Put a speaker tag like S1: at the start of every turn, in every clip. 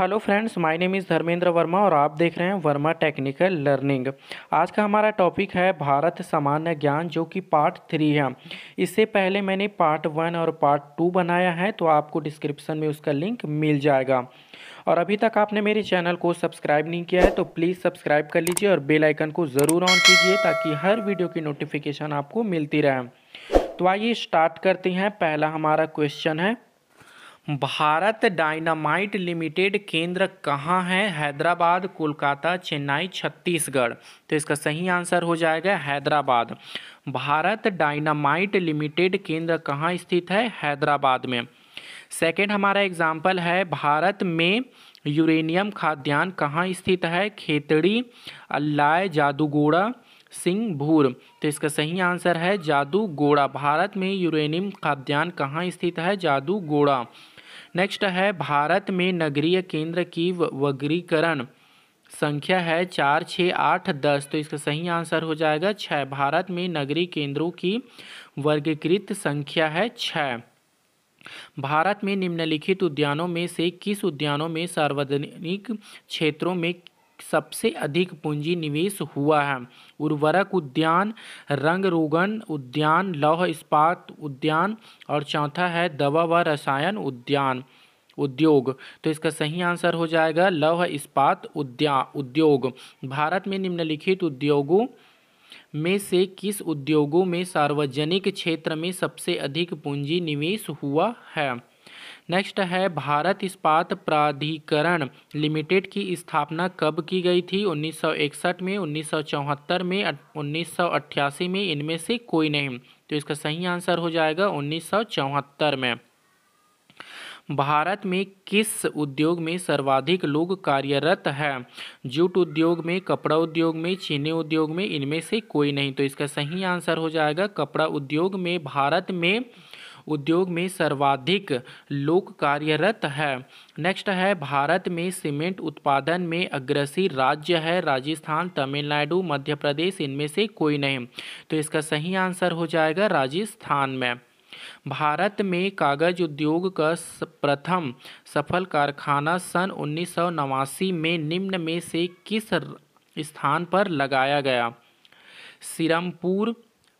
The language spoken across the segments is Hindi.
S1: hello friends my name is Dharmendra Verma और आप देख रहे हैं वर्मा टेक्निकल लर्निंग आज का हमारा टॉपिक है भारत सामान्य ज्ञान जो कि पार्ट थ्री है इससे पहले मैंने पार्ट वन और पार्ट टू बनाया है तो आपको डिस्क्रिप्शन में उसका लिंक मिल जाएगा और अभी तक आपने मेरे चैनल को सब्सक्राइब नहीं किया है तो प्लीज़ सब्सक्राइब कर लीजिए और बेलाइकन को ज़रूर ऑन कीजिए ताकि हर वीडियो की नोटिफिकेशन आपको मिलती रहे तो आइए स्टार्ट करते हैं पहला हमारा क्वेश्चन है भारत डायनामाइट लिमिटेड केंद्र कहाँ है हैदराबाद कोलकाता चेन्नई छत्तीसगढ़ तो इसका सही आंसर हो जाएगा हैदराबाद भारत डायनामाइट लिमिटेड केंद्र कहाँ स्थित है हैदराबाद में सेकेंड हमारा एग्जाम्पल है भारत में यूरेनियम खाद्यान्न कहाँ स्थित है खेतड़ी अल्लाय जादूगोड़ा सिंह भूर तो इसका सही आंसर है जादूगोड़ा भारत में यूरेनियम खाद्यान्न कहाँ स्थित है जादूगोड़ा नेक्स्ट है भारत में नगरीय केंद्र की वर्गीकरण संख्या है चार छः आठ दस तो इसका सही आंसर हो जाएगा छः भारत में नगरीय केंद्रों की वर्गीकृत संख्या है छः भारत में निम्नलिखित उद्यानों में से किस उद्यानों में सार्वजनिक क्षेत्रों में सबसे अधिक पूंजी निवेश हुआ है उर्वरक उद्यान रंग रोगन उद्यान लौह इस्पात उद्यान और चौथा है दवा व रसायन उद्यान उद्योग तो इसका सही आंसर हो जाएगा लौह इस्पात उद्या उद्योग भारत में निम्नलिखित उद्योगों में से किस उद्योगों में सार्वजनिक क्षेत्र में सबसे अधिक पूंजी निवेश हुआ है नेक्स्ट है भारत इस्पात प्राधिकरण लिमिटेड की स्थापना कब की गई थी 1961 में 1974 में 1988 में इनमें से कोई नहीं तो इसका सही आंसर हो जाएगा 1974 में भारत में किस उद्योग में सर्वाधिक लोग कार्यरत हैं जूट उद्योग में कपड़ा उद्योग में चीनी उद्योग में इनमें से कोई नहीं तो इसका सही आंसर हो जाएगा कपड़ा उद्योग में भारत में उद्योग में सर्वाधिक लोग कार्यरत है नेक्स्ट है भारत में सीमेंट उत्पादन में अग्रसर राज्य है राजस्थान तमिलनाडु मध्य प्रदेश इनमें से कोई नहीं तो इसका सही आंसर हो जाएगा राजस्थान में भारत में कागज उद्योग का प्रथम सफल कारखाना सन उन्नीस में निम्न में से किस स्थान पर लगाया गया सिरमपुर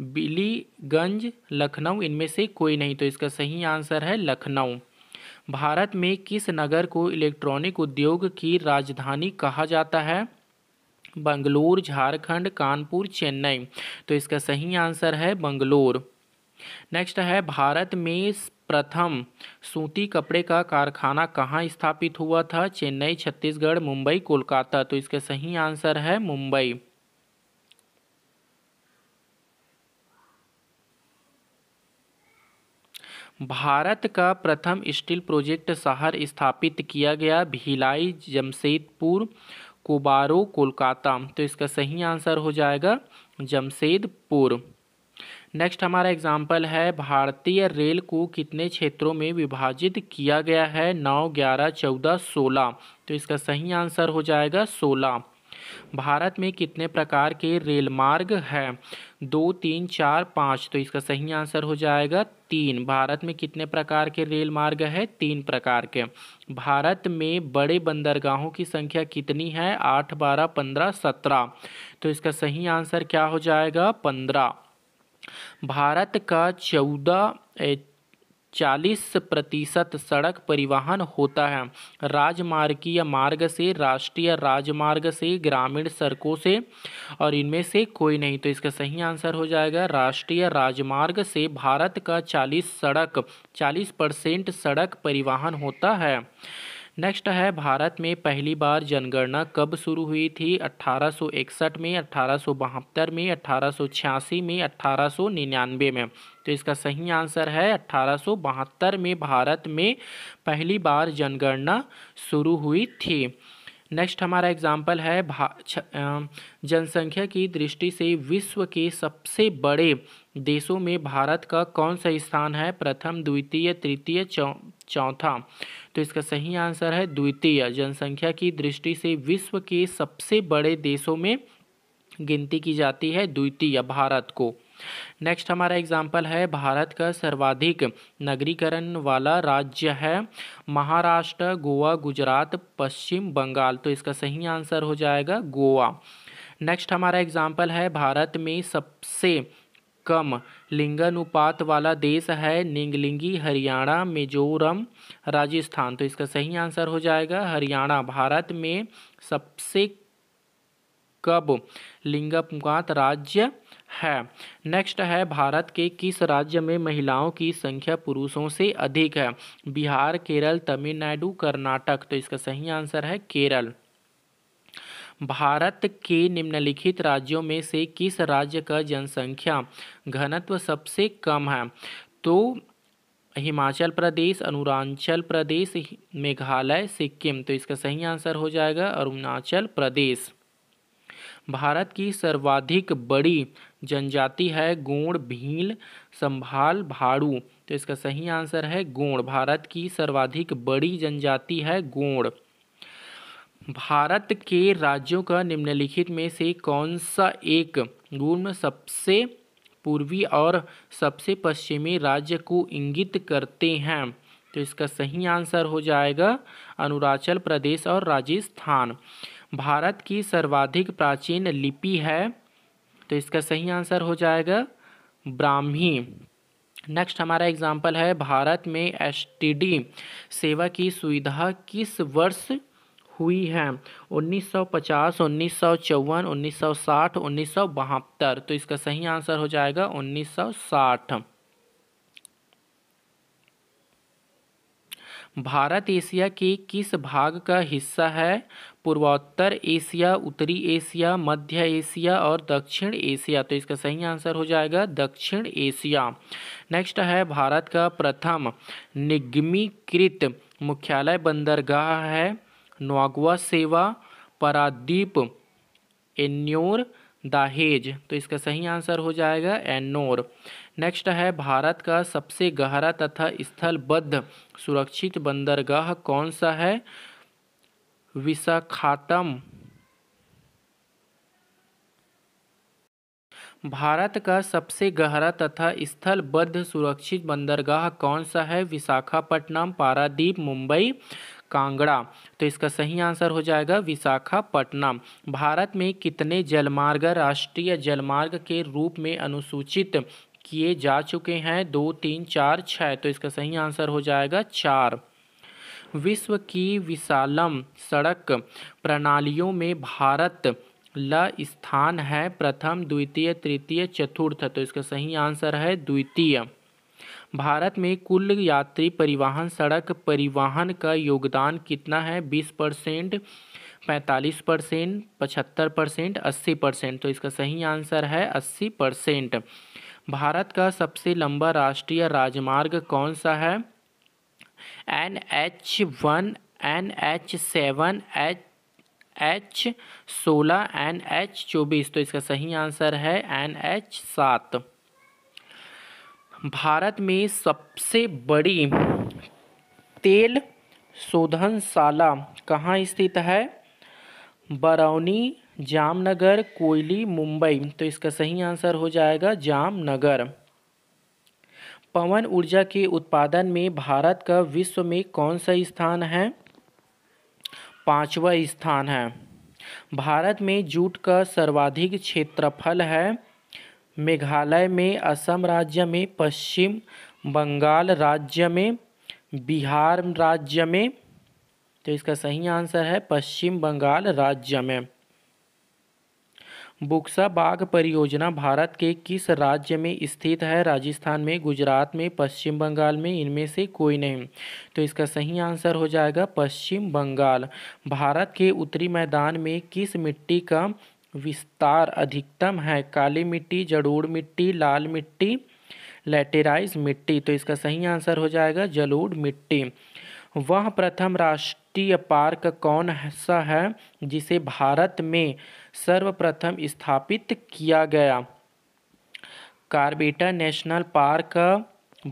S1: बिलीगंज लखनऊ इनमें से कोई नहीं तो इसका सही आंसर है लखनऊ भारत में किस नगर को इलेक्ट्रॉनिक उद्योग की राजधानी कहा जाता है बंगलोर झारखंड कानपुर चेन्नई तो इसका सही आंसर है बंगलोर नेक्स्ट है भारत में प्रथम सूती कपड़े का कारखाना कहाँ स्थापित हुआ था चेन्नई छत्तीसगढ़ मुंबई कोलकाता तो इसका सही आंसर है मुंबई भारत का प्रथम स्टील प्रोजेक्ट शहर स्थापित किया गया भिलाई जमशेदपुर कुबारो कोलकाता तो इसका सही आंसर हो जाएगा जमशेदपुर नेक्स्ट हमारा एग्जाम्पल है भारतीय रेल को कितने क्षेत्रों में विभाजित किया गया है नौ ग्यारह चौदह सोलह तो इसका सही आंसर हो जाएगा सोलह भारत में कितने प्रकार के रेल मार्ग हैं दो तीन चार पाँच तो इसका सही आंसर हो जाएगा तीन भारत में कितने प्रकार के रेल मार्ग है तीन प्रकार के भारत में बड़े बंदरगाहों की संख्या कितनी है आठ बारह पंद्रह सत्रह तो इसका सही आंसर क्या हो जाएगा पंद्रह भारत का चौदह चालीस प्रतिशत सड़क परिवहन होता है राजमार्गीय मार्ग से राष्ट्रीय राजमार्ग से ग्रामीण सड़कों से और इनमें से कोई नहीं तो इसका सही आंसर हो जाएगा राष्ट्रीय राजमार्ग से भारत का चालीस सड़क चालीस परसेंट सड़क परिवहन होता है नेक्स्ट है भारत में पहली बार जनगणना कब शुरू हुई थी 1861 में अट्ठारह में अट्ठारह में अट्ठारह में तो इसका सही आंसर है अट्ठारह में भारत में पहली बार जनगणना शुरू हुई थी नेक्स्ट हमारा एग्जाम्पल है जनसंख्या की दृष्टि से विश्व के सबसे बड़े देशों में भारत का कौन सा स्थान है प्रथम द्वितीय तृतीय चौ चौथा तो इसका सही आंसर है द्वितीय जनसंख्या की दृष्टि से विश्व के सबसे बड़े देशों में गिनती की जाती है द्वितीय भारत को नेक्स्ट हमारा एग्जाम्पल है भारत का सर्वाधिक नगरीकरण वाला राज्य है महाराष्ट्र गोवा गुजरात पश्चिम बंगाल तो इसका सही आंसर हो जाएगा गोवा नेक्स्ट हमारा एग्जाम्पल है भारत में सबसे कम लिंगानुपात वाला देश है निंगलिंगी हरियाणा मिजोरम राजस्थान तो इसका सही आंसर हो जाएगा हरियाणा भारत में सबसे कब लिंगानुपात राज्य है नेक्स्ट है भारत के किस राज्य में महिलाओं की संख्या पुरुषों से अधिक है बिहार केरल तमिलनाडु कर्नाटक तो इसका सही आंसर है केरल भारत के निम्नलिखित राज्यों में से किस राज्य का जनसंख्या घनत्व सबसे कम है तो हिमाचल प्रदेश अरुणाचल प्रदेश मेघालय सिक्किम तो इसका सही आंसर हो जाएगा अरुणाचल प्रदेश भारत की सर्वाधिक बड़ी जनजाति है गोंड भील संभाल भाड़ू तो इसका सही आंसर है गोंड भारत की सर्वाधिक बड़ी जनजाति है गोंड भारत के राज्यों का निम्नलिखित में से कौन सा एक गुण में सबसे पूर्वी और सबसे पश्चिमी राज्य को इंगित करते हैं तो इसका सही आंसर हो जाएगा अरुणाचल प्रदेश और राजस्थान भारत की सर्वाधिक प्राचीन लिपि है तो इसका सही आंसर हो जाएगा ब्राह्मी नेक्स्ट हमारा एग्जाम्पल है भारत में एसटीडी सेवा की सुविधा किस वर्ष हुई है 1950, 1954, 1960, 1972 तो इसका सही आंसर हो जाएगा 1960 भारत एशिया के किस भाग का हिस्सा है पूर्वोत्तर एशिया उत्तरी एशिया मध्य एशिया और दक्षिण एशिया तो इसका सही आंसर हो जाएगा दक्षिण एशिया नेक्स्ट है भारत का प्रथम निगमीकृत मुख्यालय बंदरगाह है नोगवा सेवा पारादीप एन्योर दाहेज तो इसका सही आंसर हो जाएगा एन्नोर नेक्स्ट है भारत का सबसे गहरा तथा स्थलबद्ध सुरक्षित बंदरगाह कौन सा है विशाखातम भारत का सबसे गहरा तथा स्थलबद्ध सुरक्षित बंदरगाह कौन सा है विशाखापट्टनम पारादीप मुंबई कांगड़ा तो इसका सही आंसर हो जाएगा विशाखापट्टनम भारत में कितने जलमार्ग राष्ट्रीय जलमार्ग के रूप में अनुसूचित किए जा चुके हैं दो तीन चार छः तो इसका सही आंसर हो जाएगा चार विश्व की विशालम सड़क प्रणालियों में भारत ल स्थान है प्रथम द्वितीय तृतीय चतुर्थ तो इसका सही आंसर है द्वितीय भारत में कुल यात्री परिवहन सड़क परिवहन का योगदान कितना है बीस परसेंट पैंतालीस परसेंट पचहत्तर परसेंट अस्सी परसेंट तो इसका सही आंसर है अस्सी परसेंट भारत का सबसे लंबा राष्ट्रीय राजमार्ग कौन सा है N H one N H seven H H सोलह एन एच चौबीस तो इसका सही आंसर है एन एच सात भारत में सबसे बड़ी तेल शोधनशाला कहाँ स्थित है बरौनी जामनगर कोयली मुंबई तो इसका सही आंसर हो जाएगा जामनगर पवन ऊर्जा के उत्पादन में भारत का विश्व में कौन सा स्थान है पांचवा स्थान है भारत में जूट का सर्वाधिक क्षेत्रफल है मेघालय में असम राज्य में पश्चिम बंगाल राज्य में बिहार राज्य में तो इसका सही आंसर है पश्चिम बंगाल राज्य में बुक्सा बाघ परियोजना भारत के किस राज्य में स्थित है राजस्थान में गुजरात में पश्चिम बंगाल में इनमें से कोई नहीं तो इसका सही आंसर हो जाएगा पश्चिम बंगाल भारत के उत्तरी मैदान में किस मिट्टी का विस्तार अधिकतम है काली मिट्टी जड़ूड़ मिट्टी लाल मिट्टी लेटेराइज मिट्टी तो इसका सही आंसर हो जाएगा जलोड़ मिट्टी वह प्रथम राष्ट्रीय पार्क कौन सा है जिसे भारत में सर्वप्रथम स्थापित किया गया Corbett national park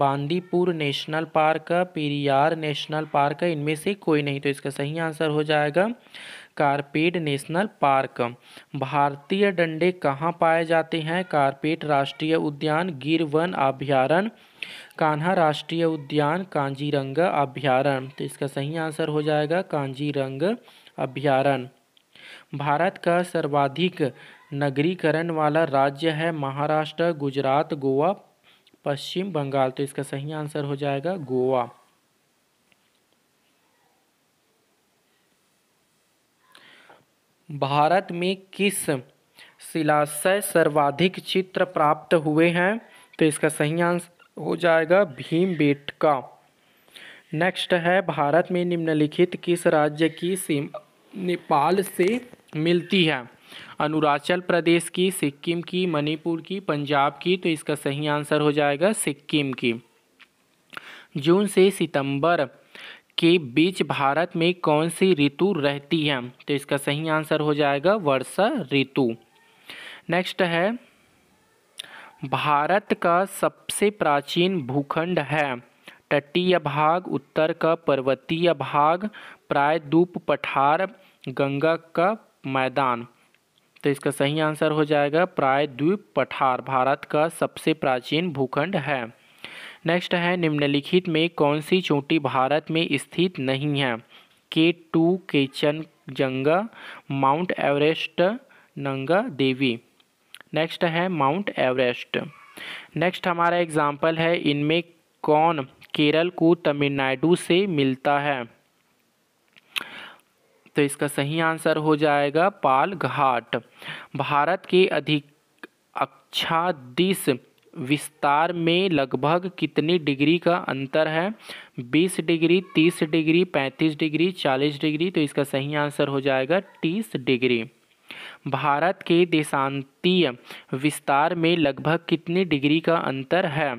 S1: Bandipur national park Periyar national park इनमें से कोई नहीं तो इसका सही आंसर हो जाएगा कारपेट नेशनल पार्क भारतीय डंडे कहाँ पाए जाते हैं कारपेट राष्ट्रीय उद्यान गिर वन अभ्यारण्य कान्हा राष्ट्रीय उद्यान कांजीरंग अभ्यारण्य तो इसका सही आंसर हो जाएगा कांजीरंग अभ्यारण्य भारत का सर्वाधिक नगरीकरण वाला राज्य है महाराष्ट्र गुजरात गोवा पश्चिम बंगाल तो इसका सही आंसर हो जाएगा गोवा भारत में किस शिलाशय सर्वाधिक चित्र प्राप्त हुए हैं तो इसका सही आंसर हो जाएगा भीम बेट का नेक्स्ट है भारत में निम्नलिखित किस राज्य की सीमा नेपाल से मिलती है अरुणाचल प्रदेश की सिक्किम की मणिपुर की पंजाब की तो इसका सही आंसर हो जाएगा सिक्किम की जून से सितंबर के बीच भारत में कौन सी ऋतु रहती है तो इसका सही आंसर हो जाएगा वर्षा ऋतु नेक्स्ट है भारत का सबसे प्राचीन भूखंड है तटीय भाग उत्तर का पर्वतीय भाग प्रायद्वीप पठार गंगा का मैदान तो इसका सही आंसर हो जाएगा प्रायद्वीप पठार भारत का सबसे प्राचीन भूखंड है नेक्स्ट है निम्नलिखित में कौन सी चोटी भारत में स्थित नहीं है के टू केचन जंगा mount Everest Nanda Devi next है माउंट एवरेस्ट नेक्स्ट हमारा एग्जाम्पल है इनमें कौन केरल को तमिलनाडु से मिलता है तो इसका सही आंसर हो जाएगा पाल घाट भारत के अधिक अक्षादिश विस्तार में लगभग कितनी डिग्री का अंतर है 20 डिग्री 30 डिग्री 35 डिग्री 40 डिग्री तो इसका सही आंसर हो जाएगा 30 डिग्री भारत के देशांतीय विस्तार में लगभग कितनी डिग्री का अंतर है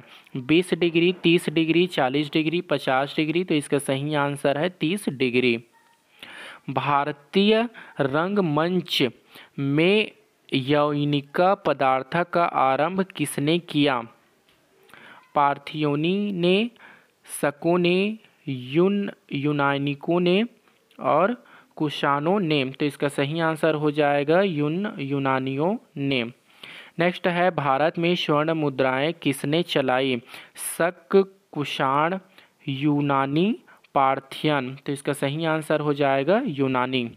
S1: 20 डिग्री 30 डिग्री 40 डिग्री 50 डिग्री तो इसका सही आंसर है 30 डिग्री भारतीय रंगमंच में यौनिका पदार्थ का आरंभ किसने किया पार्थियोनी ने सको ने यून यूनानिकों ने और कुशानों ने तो इसका सही आंसर हो जाएगा यून यूनानियों ने नेक्स्ट है भारत में स्वर्ण मुद्राएं किसने चलाई सक कुषाण यूनानी पार्थियन तो इसका सही आंसर हो जाएगा यूनानी